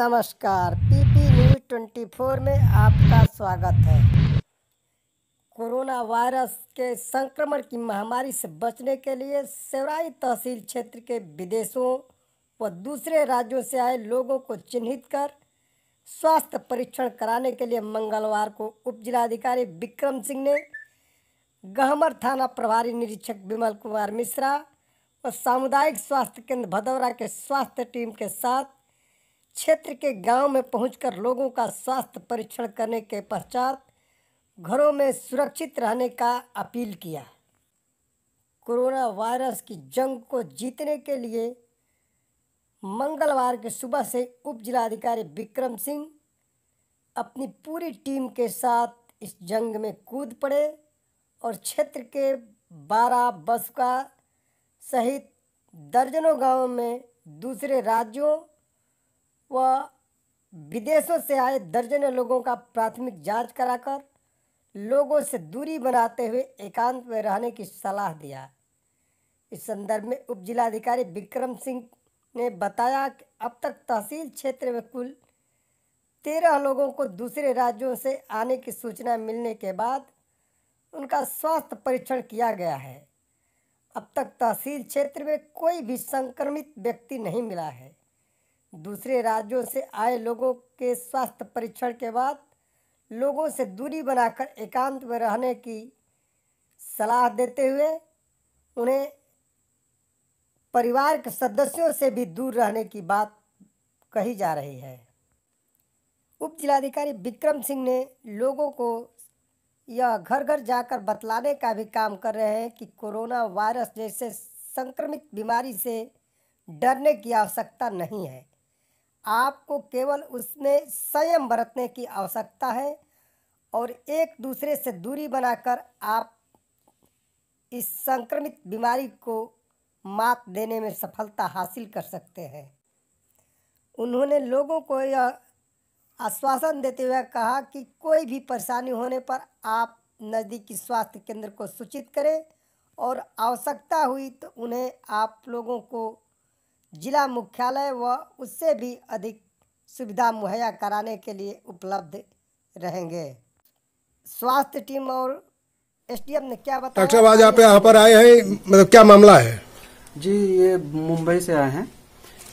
नमस्कार PP news 24 में आपका स्वागत है कोरोना वायरस के संक्रमण की महामारी से बचने के लिए सेवराई तहसील क्षेत्र के विदेशों व दूसरे राज्यों से आए लोगों को चिन्हित कर स्वास्थ्य परीक्षण कराने के लिए मंगलवार को उप जिलाधिकारी विक्रम सिंह ने गहमर थाना प्रभारी निरीक्षक विमल कुमार मिश्रा और सामुदायिक स्वास्थ्य केंद्र भदौरा के स्वास्थ्य टीम के साथ क्षेत्र के गांव में पहुंचकर लोगों का स्वास्थ्य परीक्षण करने के पश्चात घरों में सुरक्षित रहने का अपील किया कोरोना वायरस की जंग को जीतने के लिए मंगलवार की सुबह से उप जिलाधिकारी विक्रम सिंह अपनी पूरी टीम के साथ इस जंग में कूद पड़े और क्षेत्र के बारह बसका सहित दर्जनों गांवों में दूसरे राज्यों व विदेशों से आए दर्जनों लोगों का प्राथमिक जांच कराकर लोगों से दूरी बनाते हुए एकांत में रहने की सलाह दिया इस संदर्भ में उप जिलाधिकारी विक्रम सिंह ने बताया कि अब तक तहसील क्षेत्र में कुल तेरह लोगों को दूसरे राज्यों से आने की सूचना मिलने के बाद उनका स्वास्थ्य परीक्षण किया गया है अब तक तहसील क्षेत्र में कोई भी संक्रमित व्यक्ति नहीं मिला है दूसरे राज्यों से आए लोगों के स्वास्थ्य परीक्षण के बाद लोगों से दूरी बनाकर एकांत में रहने की सलाह देते हुए उन्हें परिवार के सदस्यों से भी दूर रहने की बात कही जा रही है उप जिलाधिकारी विक्रम सिंह ने लोगों को यह घर घर जाकर बतलाने का भी काम कर रहे हैं कि कोरोना वायरस जैसे संक्रमित बीमारी से डरने की आवश्यकता नहीं है आपको केवल उसमें संयम बरतने की आवश्यकता है और एक दूसरे से दूरी बनाकर आप इस संक्रमित बीमारी को मात देने में सफलता हासिल कर सकते हैं उन्होंने लोगों को यह आश्वासन देते हुए कहा कि कोई भी परेशानी होने पर आप नज़दीकी स्वास्थ्य केंद्र को सूचित करें और आवश्यकता हुई तो उन्हें आप लोगों को जिला मुख्यालय व उससे भी अधिक सुविधा मुहैया कराने के लिए उपलब्ध रहेंगे स्वास्थ्य टीम और एसडीएम ने क्या बताया डॉक्टर साहब आज आप यहाँ पर आए हैं मतलब क्या मामला है जी ये मुंबई से आए हैं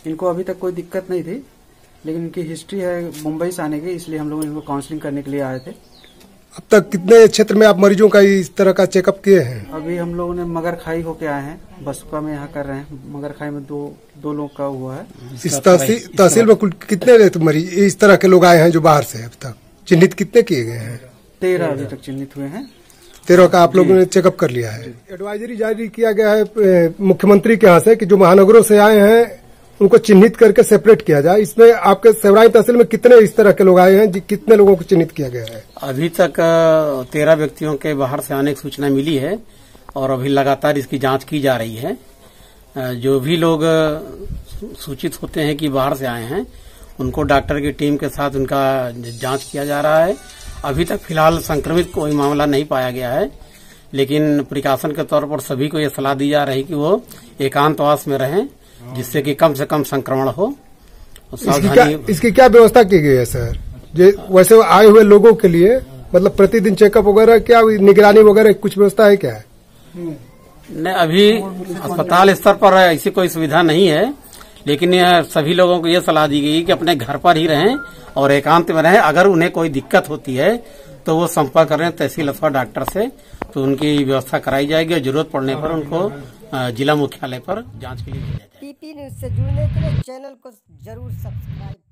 इनको अभी तक कोई दिक्कत नहीं थी लेकिन इनकी हिस्ट्री है मुंबई से आने की इसलिए हम लोग इनको काउंसलिंग करने के लिए आए थे अब तक कितने क्षेत्र में आप मरीजों का इस तरह का चेकअप किए हैं अभी हम लोगों ने मगर खाई होके आए हैं बसुका में यहाँ कर रहे हैं मगर खाई में दो दो लोग का हुआ है इस तहसील में कुल कितने मरीज इस तरह के लोग आए हैं जो बाहर से अब तक चिन्हित कितने किए गए हैं तेरह अभी तक चिन्हित हुए हैं तेरह का आप लोगों ने चेकअप कर लिया है एडवाइजरी जारी किया गया है मुख्यमंत्री के यहाँ से कि जो महानगरों से आए हैं उनको चिन्हित करके सेपरेट किया जाए इसमें आपके सेवराई तहसील में कितने इस तरह के लोग आए हैं कितने लोगों को चिन्हित किया गया है अभी तक तेरह व्यक्तियों के बाहर से आने की सूचना मिली है और अभी लगातार इसकी जांच की जा रही है जो भी लोग सूचित होते हैं कि बाहर से आए हैं उनको डॉक्टर की टीम के साथ उनका जांच किया जा रहा है अभी तक फिलहाल संक्रमित कोई मामला नहीं पाया गया है लेकिन प्रिकॉशन के तौर पर सभी को ये सलाह दी जा रही कि वो एकांतवास में रहें जिससे कि कम से कम संक्रमण हो इसकी क्या, इसकी क्या व्यवस्था की गई है सर जे वैसे आए हुए लोगों के लिए मतलब प्रतिदिन चेकअप वगैरह क्या निगरानी वगैरह कुछ व्यवस्था है क्या न नहीं अभी अस्पताल स्तर पर ऐसी कोई सुविधा नहीं है लेकिन सभी लोगों को यह सलाह दी गई कि अपने घर पर ही रहें और एकांत में रहें अगर उन्हें कोई दिक्कत होती है तो वो संपर्क करें तहसील अथवा डॉक्टर से तो उनकी व्यवस्था कराई जाएगी जरूरत पड़ने पर उनको जिला मुख्यालय पर जांच के लिए पीपी न्यूज से जुड़ने के लिए चैनल को जरूर सब्सक्राइब